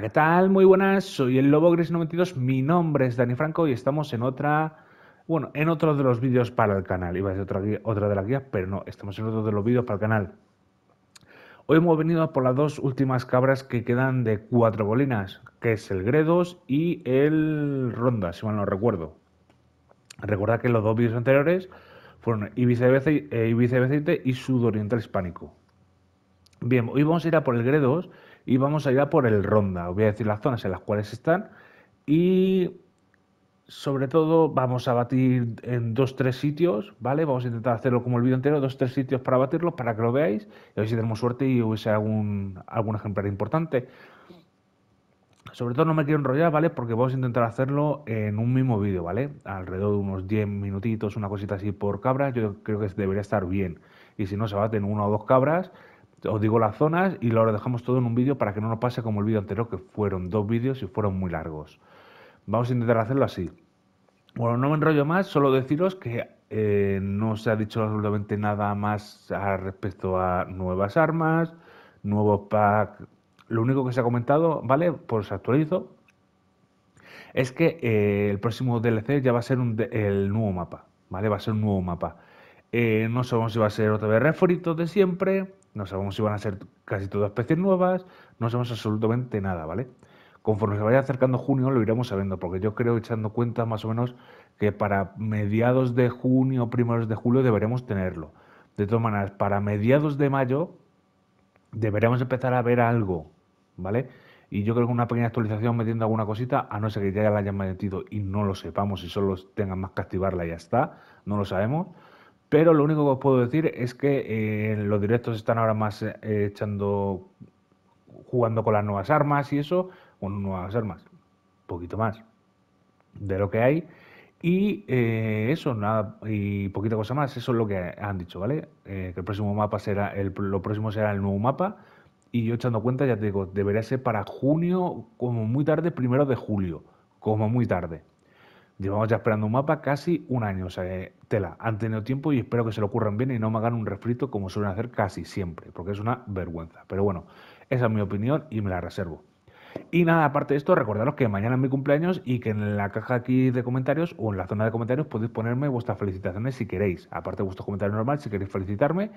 ¿qué tal? Muy buenas, soy el Lobo Gris 92, mi nombre es Dani Franco y estamos en otra, bueno, en otro de los vídeos para el canal, iba a ser otra, de las guías, pero no, estamos en otro de los vídeos para el canal. Hoy hemos venido por las dos últimas cabras que quedan de cuatro bolinas, que es el Gredos y el Ronda, si mal no recuerdo. Recordad que los dos vídeos anteriores fueron Ibiza y, eh, y Sudoriental Hispánico. Bien, hoy vamos a ir a por el Gredos y vamos a ir a por el ronda. Os voy a decir las zonas en las cuales están y sobre todo vamos a batir en dos, tres sitios, ¿vale? Vamos a intentar hacerlo como el vídeo entero, dos, tres sitios para batirlos, para que lo veáis, y a ver si tenemos suerte y hubiese algún, algún ejemplar importante. Sobre todo no me quiero enrollar, ¿vale? Porque vamos a intentar hacerlo en un mismo vídeo, ¿vale? Alrededor de unos 10 minutitos, una cosita así por cabras, yo creo que debería estar bien. Y si no, se baten una o dos cabras os digo las zonas y lo dejamos todo en un vídeo para que no nos pase como el vídeo anterior, que fueron dos vídeos y fueron muy largos. Vamos a intentar hacerlo así. Bueno, no me enrollo más, solo deciros que eh, no se ha dicho absolutamente nada más respecto a nuevas armas, nuevos packs. Lo único que se ha comentado, ¿vale? Pues actualizo. Es que eh, el próximo DLC ya va a ser el nuevo mapa, ¿vale? Va a ser un nuevo mapa. Eh, no sabemos si va a ser otra vez reforito de siempre no sabemos si van a ser casi todas especies nuevas, no sabemos absolutamente nada, ¿vale? Conforme se vaya acercando junio lo iremos sabiendo, porque yo creo, echando cuenta más o menos, que para mediados de junio, primeros de julio deberemos tenerlo. De todas maneras, para mediados de mayo deberemos empezar a ver algo, ¿vale? Y yo creo que una pequeña actualización metiendo alguna cosita, a no ser que ya la hayan metido y no lo sepamos y solo tengan más que activarla y ya está, no lo sabemos pero lo único que os puedo decir es que eh, los directos están ahora más eh, echando, jugando con las nuevas armas y eso, con nuevas armas, poquito más de lo que hay. Y eh, eso, nada, y poquita cosa más, eso es lo que han dicho, ¿vale? que el próximo mapa será, el, lo próximo será el nuevo mapa. Y yo echando cuenta, ya te digo, debería ser para junio, como muy tarde, primero de julio, como muy tarde. Llevamos ya esperando un mapa casi un año, o sea, tela, han tenido tiempo y espero que se lo ocurran bien y no me hagan un refrito como suelen hacer casi siempre, porque es una vergüenza. Pero bueno, esa es mi opinión y me la reservo. Y nada, aparte de esto, recordaros que mañana es mi cumpleaños y que en la caja aquí de comentarios o en la zona de comentarios podéis ponerme vuestras felicitaciones si queréis. Aparte de vuestros comentarios normales, si queréis felicitarme,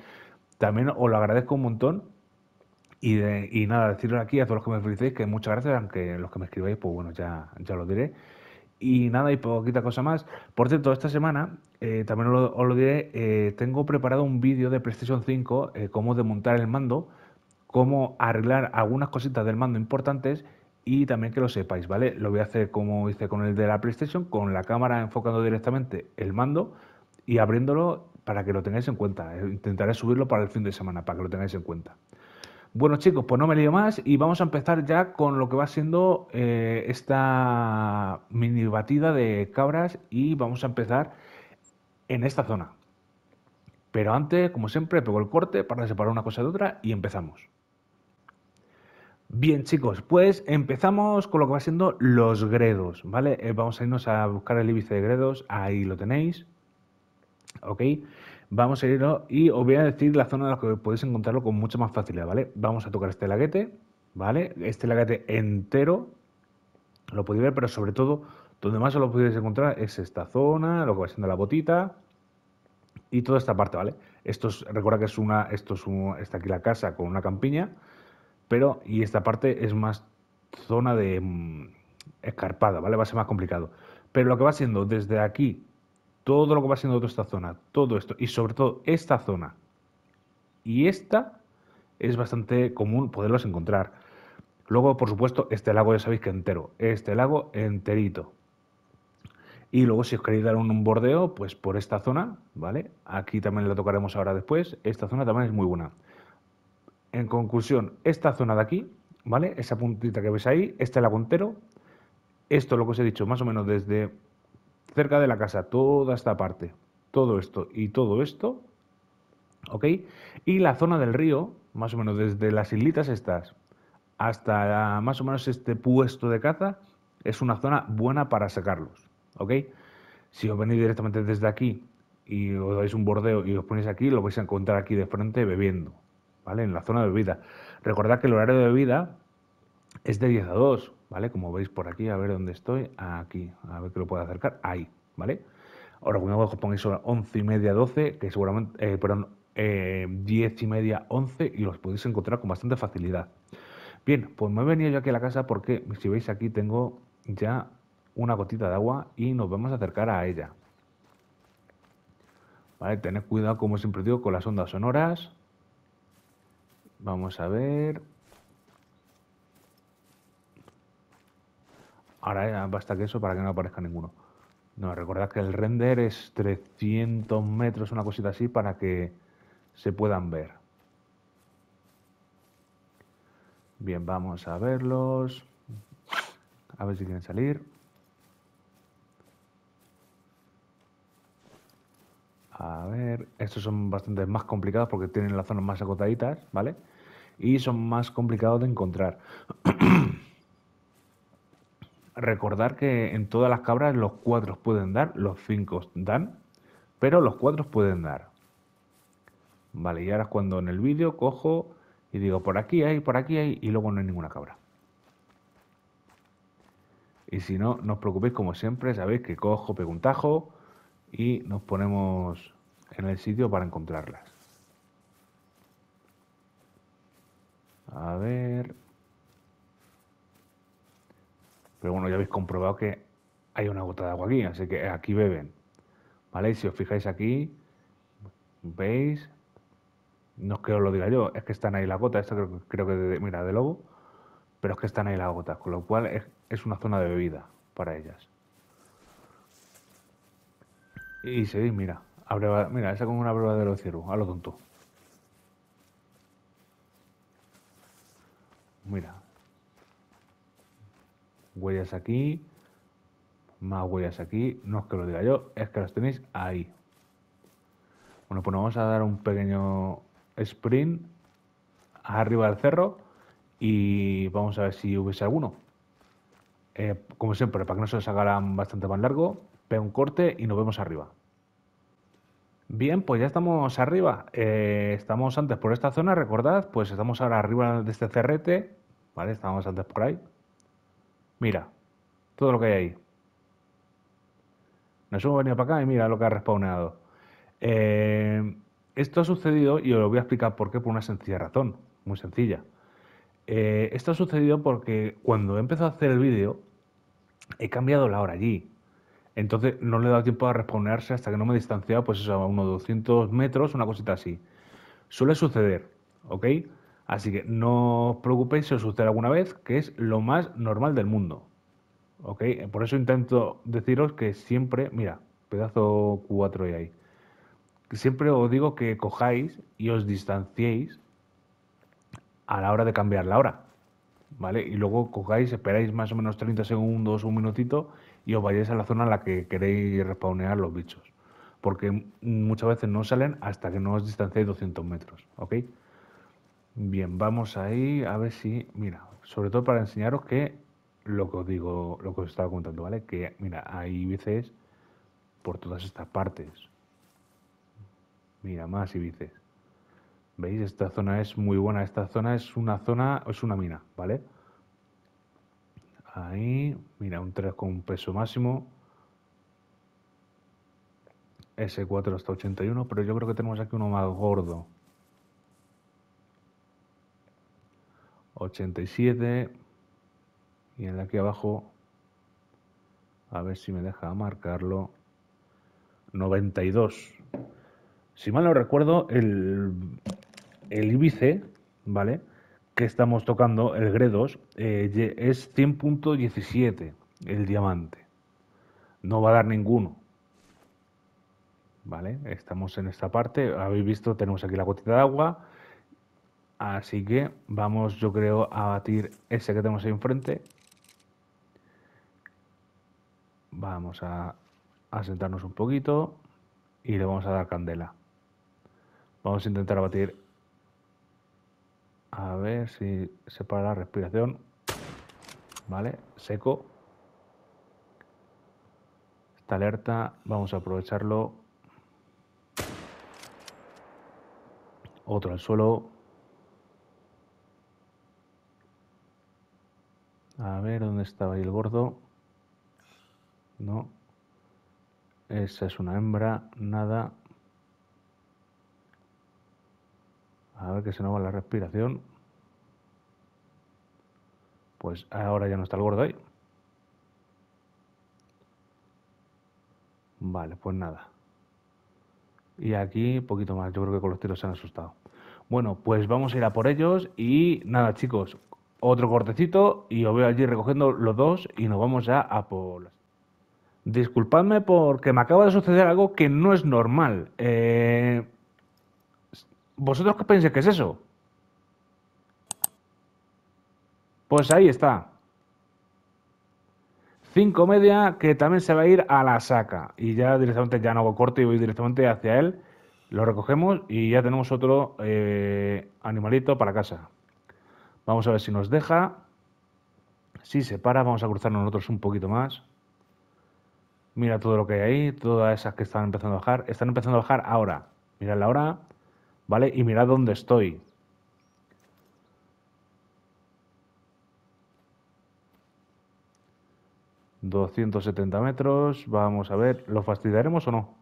también os lo agradezco un montón. Y, nada, deciros aquí a todos los que me felicitéis que muchas gracias, aunque los que me escribáis, pues bueno, ya, ya lo diré. Y nada, y poquita cosa más. Por cierto, esta semana, eh, también os lo, diré, eh, tengo preparado un vídeo de PlayStation 5, eh, cómo desmontar el mando, cómo arreglar algunas cositas del mando importantes y también que lo sepáis, ¿vale? Lo voy a hacer como hice con el de la PlayStation, con la cámara enfocando directamente el mando y abriéndolo para que lo tengáis en cuenta. Intentaré subirlo para el fin de semana, para que lo tengáis en cuenta. Bueno chicos, pues no me lío más y vamos a empezar ya con lo que va siendo eh, esta mini batida de cabras y vamos a empezar en esta zona. Pero antes, como siempre, pego el corte para separar una cosa de otra y empezamos. Bien chicos, pues empezamos con lo que va siendo los gredos, ¿vale? Eh, vamos a irnos a buscar el índice de gredos, ahí lo tenéis, ¿ok? Vamos a irlo y os voy a decir la zona en la que podéis encontrarlo con mucha más facilidad, ¿vale? Vamos a tocar este laguete, ¿vale? Este laguete entero, lo podéis ver, pero sobre todo, donde más lo podéis encontrar es esta zona, lo que va siendo la botita y toda esta parte, ¿vale? Esto recuerda que es una, esto es está aquí la casa con una campiña, pero, y esta parte es más zona de mm, escarpada, ¿vale? Va a ser más complicado. Pero lo que va siendo desde aquí todo lo que va siendo toda esta zona, todo esto, y sobre todo esta zona. Y esta es bastante común poderlos encontrar. Luego, por supuesto, este lago ya sabéis que entero, este lago enterito. Y luego, si os queréis dar un bordeo, pues por esta zona, ¿vale? Aquí también la tocaremos ahora después. Esta zona también es muy buena. En conclusión, esta zona de aquí, ¿vale? Esa puntita que veis ahí, este lago entero. Esto es lo que os he dicho, más o menos desde cerca de la casa, toda esta parte, todo esto y todo esto, ¿ok? Y la zona del río, más o menos desde las islitas estas hasta más o menos este puesto de caza, es una zona buena para sacarlos, ¿ok? Si os venís directamente desde aquí y os dais un bordeo y os ponéis aquí, lo vais a encontrar aquí de frente bebiendo, ¿vale? En la zona de bebida. Recordad que el horario de bebida es de 10 a 2, ¿vale? Como veis por aquí, a ver dónde estoy, aquí, a ver que lo puedo acercar, ahí, ¿vale? Ahora cuando pongáis 11 y media, 12, que seguramente, eh, perdón, 10 eh, y media, 11 y los podéis encontrar con bastante facilidad. Bien, pues me he venido yo aquí a la casa porque si veis aquí tengo ya una gotita de agua y nos vamos a acercar a ella. Vale, tened cuidado como siempre digo con las ondas sonoras. Vamos a ver. Ahora eh, basta que eso para que no aparezca ninguno. No, recordad que el render es 300 metros, una cosita así, para que se puedan ver. Bien, vamos a verlos. A ver si quieren salir. A ver, estos son bastante más complicados porque tienen las zonas más acotaditas, ¿vale? Y son más complicados de encontrar. recordar que en todas las cabras los cuatro pueden dar, los cinco dan, pero los cuadros pueden dar. Vale, y ahora es cuando en el vídeo cojo y digo por aquí hay, por aquí hay, y luego no hay ninguna cabra. Y si no, no os preocupéis, como siempre, sabéis que cojo, pego un tajo y nos ponemos en el sitio para encontrarlas. A ver. Pero bueno, ya habéis comprobado que hay una gota de agua aquí, así que aquí beben. ¿Vale? Y si os fijáis aquí, veis, no es que os lo diga yo, es que están ahí las gotas, esta creo, creo que, mira, de lobo, pero es que están ahí las gotas, con lo cual es, una zona de bebida para ellas. Y seguís, mira, mira, esa con una prueba de cero, a lo tonto. Mira, huellas aquí, más huellas aquí, no es que lo diga yo, es que las tenéis ahí. Bueno, pues nos vamos a dar un pequeño sprint arriba del cerro y vamos a ver si hubiese alguno. Eh, como siempre, para que no se os hagan bastante más largo, ve un corte y nos vemos arriba. Bien, pues ya estamos arriba. Eh, estamos antes por esta zona, recordad, pues estamos ahora arriba de este cerrete, ¿vale? Estábamos antes por ahí. Mira, todo lo que hay ahí. Nos hemos venido para acá y mira lo que ha respawnado. Eh, esto ha sucedido, y os lo voy a explicar por qué, por una sencilla razón, muy sencilla. Eh, esto ha sucedido porque cuando he empezado a hacer el vídeo, he cambiado la hora allí. Entonces no le he dado tiempo a respawnearse hasta que no me he distanciado, pues eso, a unos 200 metros, una cosita así. Suele suceder, ¿ok? Así que no os preocupéis si os sucede alguna vez, que es lo más normal del mundo. ¿Ok? Por eso intento deciros que siempre, mira, pedazo 4 y ahí. Siempre os digo que cojáis y os distanciéis a la hora de cambiar la hora. ¿Vale? Y luego cojáis, esperáis más o menos 30 segundos, un minutito y os vayáis a la zona en la que queréis respawnear los bichos. Porque muchas veces no salen hasta que no os distanciéis 200 metros. ¿Ok? Bien, vamos ahí a ver si, mira, sobre todo para enseñaros que lo que os digo, lo que os estaba contando, ¿vale? Que, mira, hay vices por todas estas partes. Mira, más ibices. ¿Veis? Esta zona es muy buena. Esta zona es una zona, es una mina, ¿vale? Ahí, mira, un 3 con un peso máximo. S4 hasta 81, pero yo creo que tenemos aquí uno más gordo. 87 y en la aquí abajo a ver si me deja marcarlo 92 si mal no recuerdo el el Ibice vale que estamos tocando el gredos eh, es 100.17 el diamante no va a dar ninguno vale estamos en esta parte habéis visto tenemos aquí la gotita de agua Así que vamos, yo creo, a batir ese que tenemos ahí enfrente. Vamos a, sentarnos un poquito y le vamos a dar candela. Vamos a intentar batir. A ver si se para la respiración. Vale, seco. Está alerta, vamos a aprovecharlo. Otro al suelo. A ver, ¿dónde estaba ahí el gordo? No. Esa es una hembra, nada. A ver que se nos va la respiración. Pues ahora ya no está el gordo ahí. Vale, pues nada. Y aquí poquito más, yo creo que con los tiros se han asustado. Bueno, pues vamos a ir a por ellos y nada chicos, otro cortecito y os veo allí recogiendo los dos y nos vamos ya a por... Disculpadme porque me acaba de suceder algo que no es normal. Eh, ¿Vosotros qué pensáis que es eso? Pues ahí está. Cinco media que también se va a ir a la saca. Y ya directamente ya no hago corte y voy directamente hacia él. Lo recogemos y ya tenemos otro eh, animalito para casa. Vamos a ver si nos deja. Si se para, vamos a cruzar nosotros un poquito más. Mira todo lo que hay ahí, todas esas que están empezando a bajar. Están empezando a bajar ahora. Mirad la hora, ¿vale? Y mirad dónde estoy. ...270 metros... ...vamos a ver... ...¿lo fastidiaremos o no?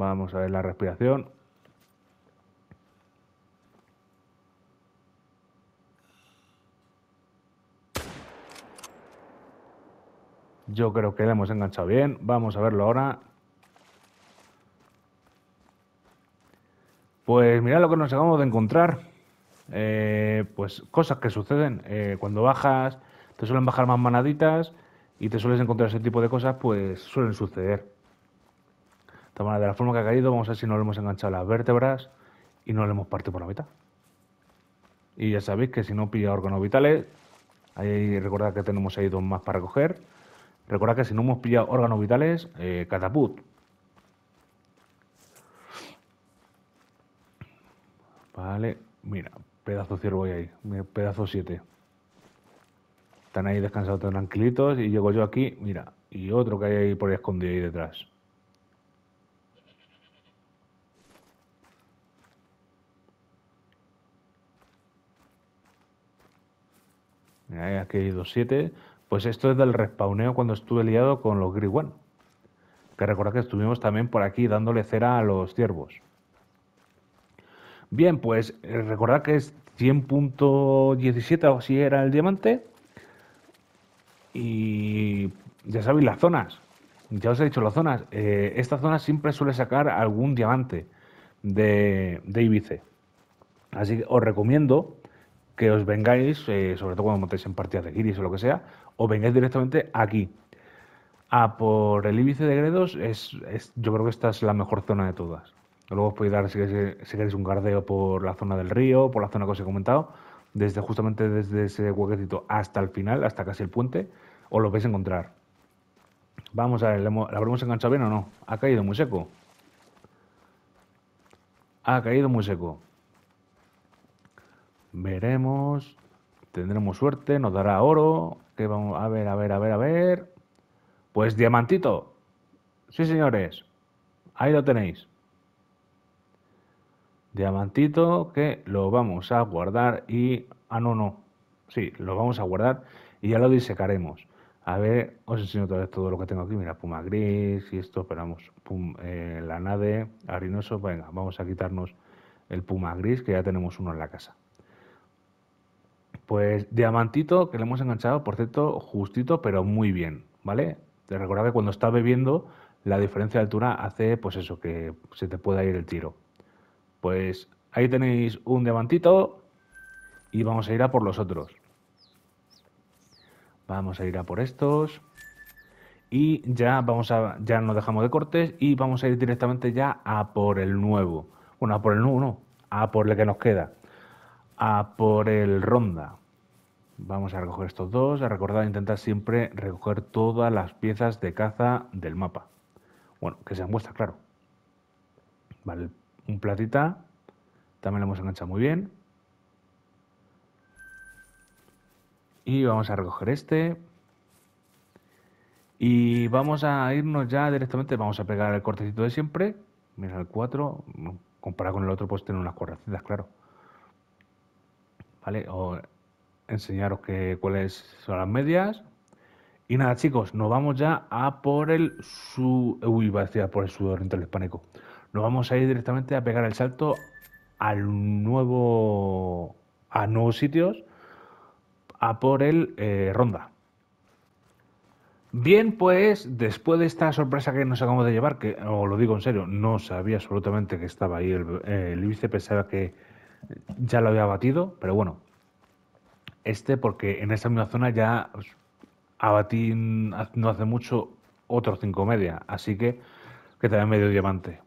Vamos a ver la respiración. Yo creo que la hemos enganchado bien. Vamos a verlo ahora. Pues mira lo que nos acabamos de encontrar. Eh, pues cosas que suceden. Eh, cuando bajas, te suelen bajar más manaditas y te sueles encontrar ese tipo de cosas, pues suelen suceder. Pues de la forma que ha caído, vamos a ver si no le hemos enganchado las vértebras y no le hemos partido por la mitad. Y ya sabéis que si no pilla órganos vitales, ahí recordad que tenemos ahí dos más para coger. Recordad que si no hemos pillado órganos vitales, eh, catapult. Vale, mira, pedazo ciervo ahí, pedazo 7. Están ahí descansados tranquilitos y llego yo aquí, mira, y otro que hay ahí por ahí escondido ahí detrás. aquí hay 2.7. Pues esto es del respawneo cuando estuve liado con los Gris One. Que recordad que estuvimos también por aquí dándole cera a los ciervos. Bien, pues eh, recordad que es 100.17 o si era el diamante. Y ya sabéis las zonas. Ya os he dicho las zonas. Eh, esta zona siempre suele sacar algún diamante de Ibice. Así que os recomiendo que os vengáis, eh, sobre todo cuando montéis en partidas de guiris o lo que sea, o vengáis directamente aquí. A por el índice de Gredos, es, yo creo que esta es la mejor zona de todas. Luego os podéis dar, si queréis, un gardeo por la zona del río, por la zona que os he comentado, desde justamente desde ese huequecito hasta el final, hasta casi el puente, os lo vais a encontrar. Vamos a ver, ¿la habremos enganchado bien o no? Ha caído muy seco. Ha caído muy seco. Veremos. Tendremos suerte. Nos dará oro. Que vamos a ver, a ver, a ver, a ver. Pues diamantito. Sí, señores. Ahí lo tenéis. Diamantito que lo vamos a guardar y... Ah, no, no. Sí, lo vamos a guardar y ya lo disecaremos. A ver, os enseño todo lo que tengo aquí. Mira, puma gris y esto, esperamos. Eh, la nave arinoso. Venga, vamos a quitarnos el puma gris, que ya tenemos uno en la casa. Pues diamantito que le hemos enganchado, por cierto, justito, pero muy bien, ¿vale? Te recordar que cuando está bebiendo, la diferencia de altura hace, pues eso, que se te pueda ir el tiro. Pues ahí tenéis un diamantito y vamos a ir a por los otros. Vamos a ir a por estos. Y ya vamos a, ya nos dejamos de cortes y vamos a ir directamente ya a por el nuevo. Bueno, a por el nuevo no, a por el que nos queda a por el ronda. Vamos a recoger estos dos. A recordar, intentar siempre recoger todas las piezas de caza del mapa. Bueno, que sean vuestras, claro. Vale, un platita. También lo hemos enganchado muy bien. Y vamos a recoger este. Y vamos a irnos ya directamente. Vamos a pegar el cortecito de siempre. Mira el 4. Comparado con el otro, pues tiene unas cuerdas claro. O enseñaros que, cuáles son las medias. Y nada, chicos, nos vamos ya a por el su... Uy, va a decir por el sudor hispánico. Nos vamos a ir directamente a pegar el salto al nuevo... a nuevos sitios a por el eh, ronda. Bien, pues después de esta sorpresa que nos acabamos de llevar, que os lo digo en serio, no sabía absolutamente que estaba ahí el, bíceps. pensaba que ya lo había batido, pero bueno. Este, porque en esa misma zona ya abatí no hace mucho otro 5 media, así que que también medio diamante.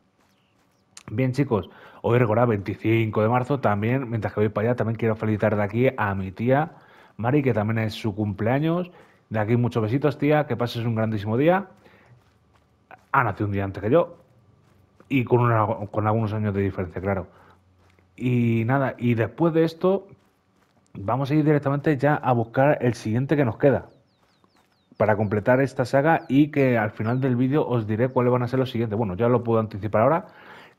Bien, chicos, hoy recordad, 25 de marzo también, mientras que voy para allá, también quiero felicitar de aquí a mi tía Mari, que también es su cumpleaños. De aquí muchos besitos, tía, que pases un grandísimo día. Ha nacido un día antes que yo y con, con algunos años de diferencia, claro. Y nada, y después de esto vamos a ir directamente ya a buscar el siguiente que nos queda para completar esta saga y que al final del vídeo os diré cuáles van a ser los siguientes. Bueno, ya lo puedo anticipar ahora,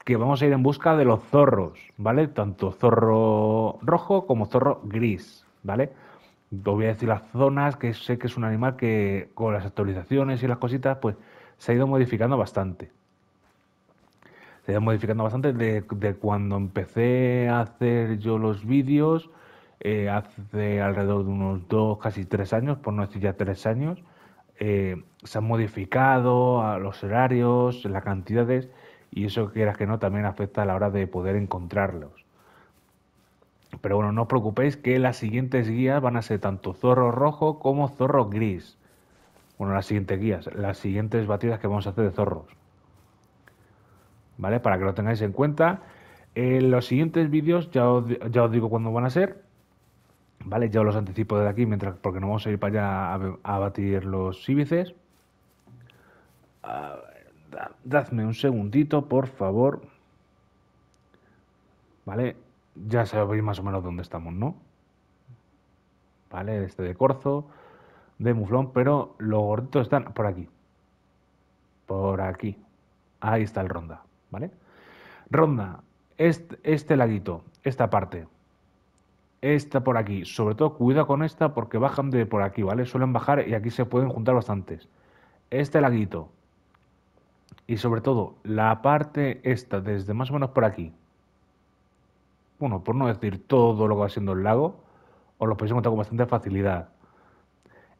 que vamos a ir en busca de los zorros, ¿vale? Tanto zorro rojo como zorro gris, ¿vale? Os voy a decir las zonas, que sé que es un animal que con las actualizaciones y las cositas, pues se ha ido modificando bastante modificando bastante de, cuando empecé a hacer yo los vídeos, eh, hace alrededor de unos dos, casi tres años, por no decir ya tres años. Eh, se han modificado a los horarios, las cantidades, y eso quieras que no también afecta a la hora de poder encontrarlos. Pero bueno, no os preocupéis que las siguientes guías van a ser tanto zorro rojo como zorro gris. Bueno, las siguientes guías, las siguientes batidas que vamos a hacer de zorros. ¿vale? Para que lo tengáis en cuenta. En eh, los siguientes vídeos ya os, ya os digo cuándo van a ser, ¿vale? Ya os los anticipo desde aquí, mientras, porque no vamos a ir para allá a, batir los síbices. dadme un segundito, por favor. ¿Vale? Ya sabéis más o menos dónde estamos, ¿no? ¿Vale? Este de Corzo, de Muflón, pero los gorditos están por aquí. Por aquí. Ahí está el ronda. ¿vale? Ronda este, laguito, esta parte, esta por aquí. Sobre todo, cuida con esta porque bajan de por aquí, ¿vale? Suelen bajar y aquí se pueden juntar bastantes. Este laguito. Y sobre todo, la parte esta, desde más o menos por aquí. Bueno, por no decir todo lo que va siendo el lago, os lo podéis encontrar con bastante facilidad.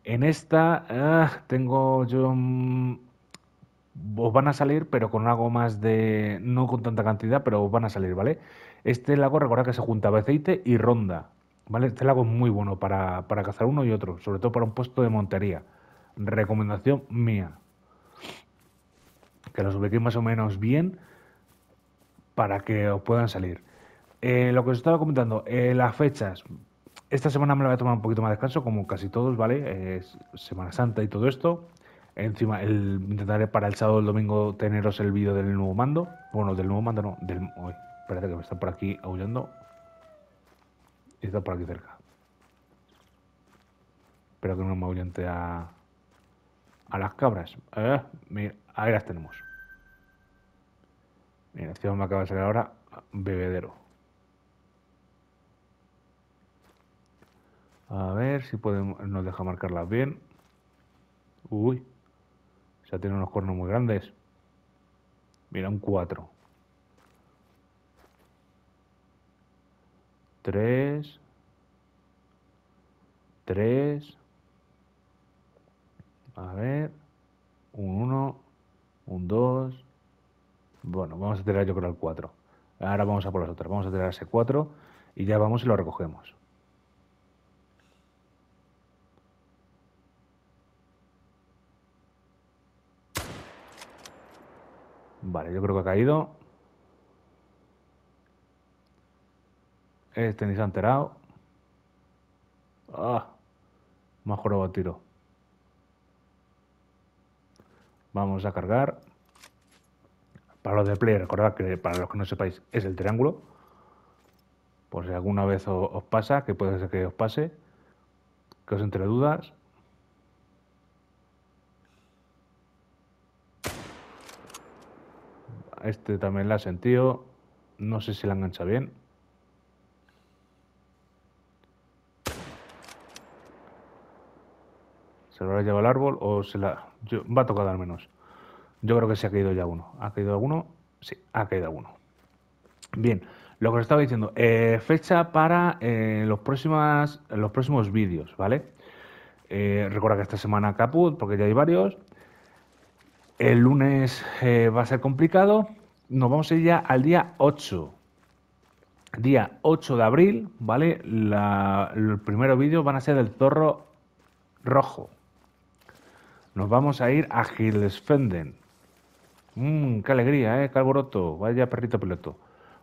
En esta ah, tengo yo mm, os van a salir, pero con algo más de. no con tanta cantidad, pero os van a salir, ¿vale? Este lago, recordad que se junta aceite y ronda, ¿vale? Este lago es muy bueno para, cazar uno y otro, sobre todo para un puesto de montería. Recomendación mía. Que los ubiquéis más o menos bien para que os puedan salir. Eh, lo que os estaba comentando, eh, las fechas. Esta semana me la voy a tomar un poquito más de descanso, como casi todos, ¿vale? Es Semana Santa y todo esto. Encima, el, intentaré para el sábado o el domingo teneros el vídeo del nuevo mando. Bueno, del nuevo mando no, del... hoy espérate que me está por aquí aullando. y Está por aquí cerca. Espero que no me aullante a... A las cabras. Eh, mira, ahí las tenemos. Mira, encima me este acaba de salir ahora bebedero. A ver si podemos, nos deja marcarlas bien. Uy sea, tiene unos cuernos muy grandes. Mira, un 4. 3. 3. A ver. Un 1. Un 2. Bueno, vamos a tirar yo creo el 4. Ahora vamos a por las otras. Vamos a tirar ese 4 y ya vamos y lo recogemos. Vale, yo creo que ha caído. Este ni se ha enterado. Ah, mejor tiro. Vamos a cargar. Para los de play, recordad que para los que no sepáis es el triángulo. Por si alguna vez os pasa, que puede ser que os pase, que os entre dudas. Este también la ha sentido. No sé si la engancha bien. ¿Se lo lleva llevado al árbol o se la...? va a tocar al menos. Yo creo que se ha caído ya uno. ¿Ha caído alguno? Sí, ha caído uno Bien, lo que os estaba diciendo. Eh, fecha para eh, los, los próximos vídeos, ¿vale? Eh, recuerda que esta semana caput, porque ya hay varios. El lunes eh, va a ser complicado. Nos vamos a ir ya al día 8. Día 8 de abril, ¿vale? El primero vídeo van a ser del zorro rojo. Nos vamos a ir a Hillsfenden. Mmm, qué alegría, ¿eh? Calboroto, Vaya perrito peloto!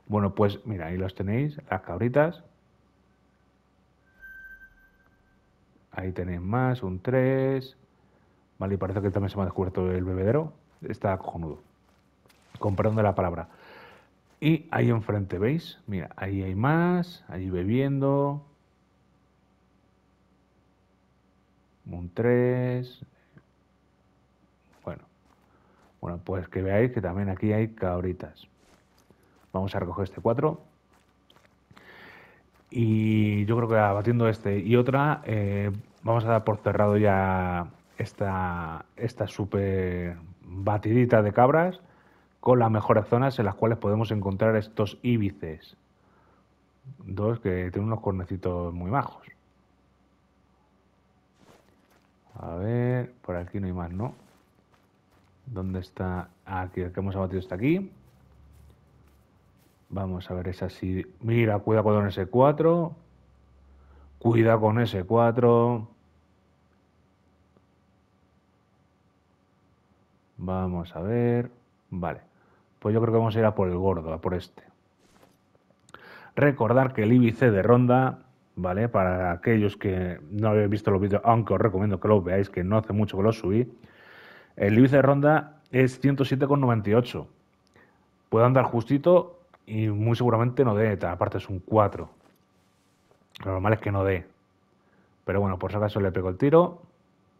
Bueno, pues mira, ahí los tenéis, las cabritas. Ahí tenéis más, un 3, ¿vale? Y parece que también se me ha descubierto el bebedero, está cojonudo. Comprando la palabra. Y ahí enfrente, ¿veis? Mira, ahí hay más, ahí bebiendo. Un 3. Bueno. Bueno, pues que veáis que también aquí hay cabritas. Vamos a recoger este 4. Y yo creo que abatiendo este y otra, eh, vamos a dar por cerrado ya esta, esta super batidita de cabras con las mejores zonas en las cuales podemos encontrar estos íbices. Dos que tienen unos cornecitos muy majos. A ver, por aquí no hay más, ¿no? ¿Dónde está? Aquí, el que hemos abatido está aquí. Vamos a ver es así, Mira, cuida con ese 4. Cuida con ese 4. Vamos a ver. Vale. Pues yo creo que vamos a ir a por el gordo, a por este. Recordar que el IBC de ronda, ¿vale? Para aquellos que no habéis visto los vídeos, aunque os recomiendo que los veáis, que no hace mucho que los subí, el IBC de ronda es 107,98. Puede andar justito y muy seguramente no dé, aparte es un 4. Lo normal es que no dé. Pero bueno, por si acaso le pego el tiro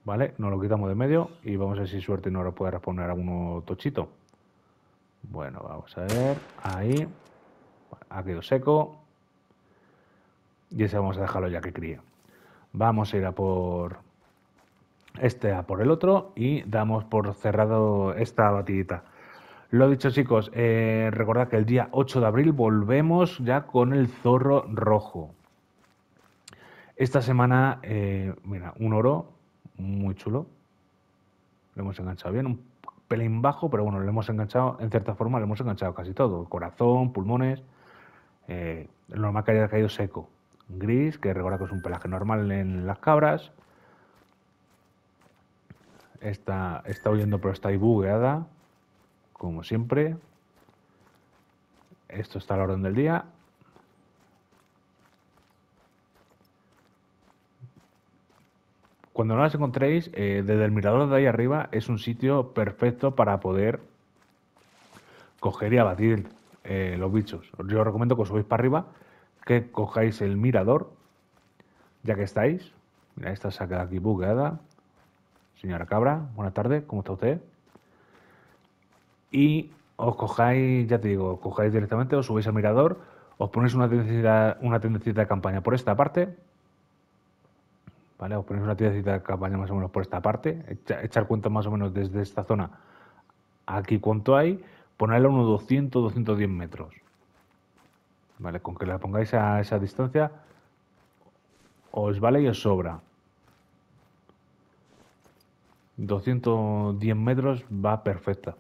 ¿Vale? Nos lo quitamos de medio y vamos a ver si suerte no lo puede responder a uno tochito. Bueno, vamos a ver. Ahí. Ha quedado seco. Y ese vamos a dejarlo ya que cría. Vamos a ir a por este a por el otro y damos por cerrado esta batidita. Lo dicho chicos, eh, recordad que el día 8 de abril volvemos ya con el zorro rojo. Esta semana, eh, mira, un oro, muy chulo. Lo hemos enganchado bien, un pelín bajo, pero bueno, lo hemos enganchado, en cierta forma, le hemos enganchado casi todo. Corazón, pulmones, eh, normal que haya caído seco. Gris, que recuerda que es un pelaje normal en las cabras. Está, está huyendo, pero está ahí bugueada, como siempre. Esto está a la orden del día. Cuando no las encontréis, eh, desde el mirador de ahí arriba es un sitio perfecto para poder coger y abatir eh, los bichos. Yo os recomiendo que os subáis para arriba, que cojáis el mirador, ya que estáis. Mira, esta saca aquí bugueada. Señora Cabra, buenas tardes, ¿cómo está usted? Y os cojáis, ya te digo, cojáis directamente, os subáis al mirador, os ponéis una una tendencia de campaña por esta parte ¿vale? ponéis una tiracita de campaña más o menos por esta parte, echar cuenta más o menos desde esta zona aquí cuánto hay, ponerle unos 200, 210 metros. ¿Vale? Con que la pongáis a esa distancia, os vale y os sobra. 210 metros va perfecta.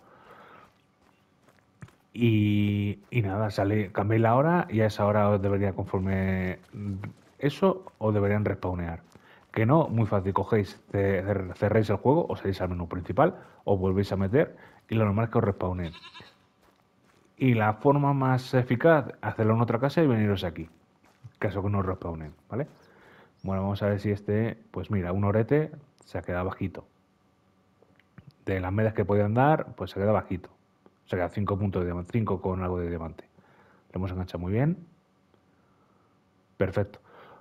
Y, nada, sale, cambiéis la hora y a esa hora os debería conforme eso o deberían respawnear que no, muy fácil, cogéis, cerréis el juego, os salís al menú principal, os volvéis a meter y lo normal es que os respawnen Y la forma más eficaz, hacerlo en otra casa y veniros aquí, caso que no os respawnen, ¿vale? Bueno, vamos a ver si este, pues mira, un orete se ha quedado bajito. De las medias que podían dar, pues se queda bajito. Se queda 5 puntos de diamante, 5 con algo de diamante. Lo hemos enganchado muy bien. Perfecto.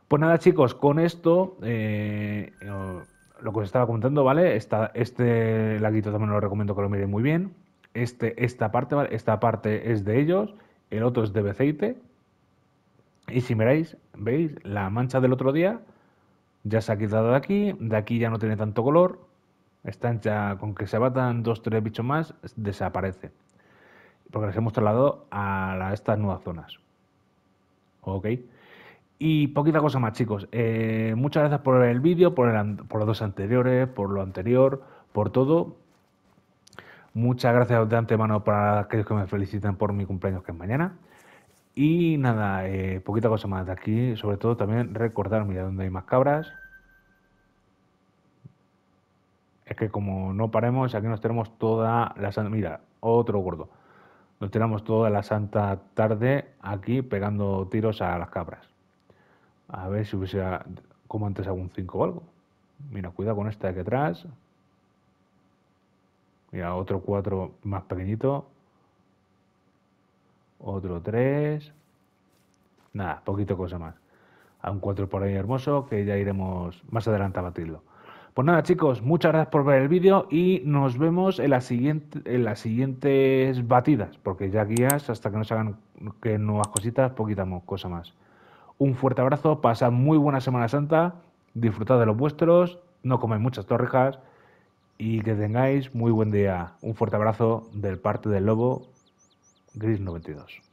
Pues nada, chicos, con esto, eh, lo que os estaba comentando, ¿vale? este laguito también lo recomiendo que lo miren muy bien. Este, esta parte, ¿vale? Esta parte es de ellos, el otro es de aceite. Y si miráis, veis, la mancha del otro día ya se ha quitado de aquí, de aquí ya no tiene tanto color. Esta ancha, con que se abatan dos, tres bichos más, desaparece. Porque les hemos trasladado a estas nuevas zonas. ¿Ok? Y poquita cosa más, chicos. Eh, muchas gracias por el vídeo, por, por los dos anteriores, por lo anterior, por todo. Muchas gracias de antemano para aquellos que me felicitan por mi cumpleaños que es mañana. Y nada, eh, poquita cosa más de aquí. Sobre todo también recordar, mira, dónde hay más cabras. Es que como no paremos, aquí nos tenemos toda la santa... Mira, otro gordo. Nos tenemos toda la santa tarde aquí pegando tiros a las cabras. A ver si hubiese como antes algún 5 o algo. Mira, cuidado con esta de aquí atrás. Mira, otro 4 más pequeñito. Otro 3. Nada, poquito cosa más. A un 4 por ahí hermoso que ya iremos más adelante a batirlo. Pues nada chicos, muchas gracias por ver el vídeo y nos vemos en, en las siguientes batidas, porque ya guías hasta que nos hagan que nuevas cositas, poquita cosa más. Un fuerte abrazo, pasad muy buena Semana Santa, disfrutad de los vuestros, no comáis muchas torrijas y que tengáis muy buen día. Un fuerte abrazo del parte del lobo Gris 92.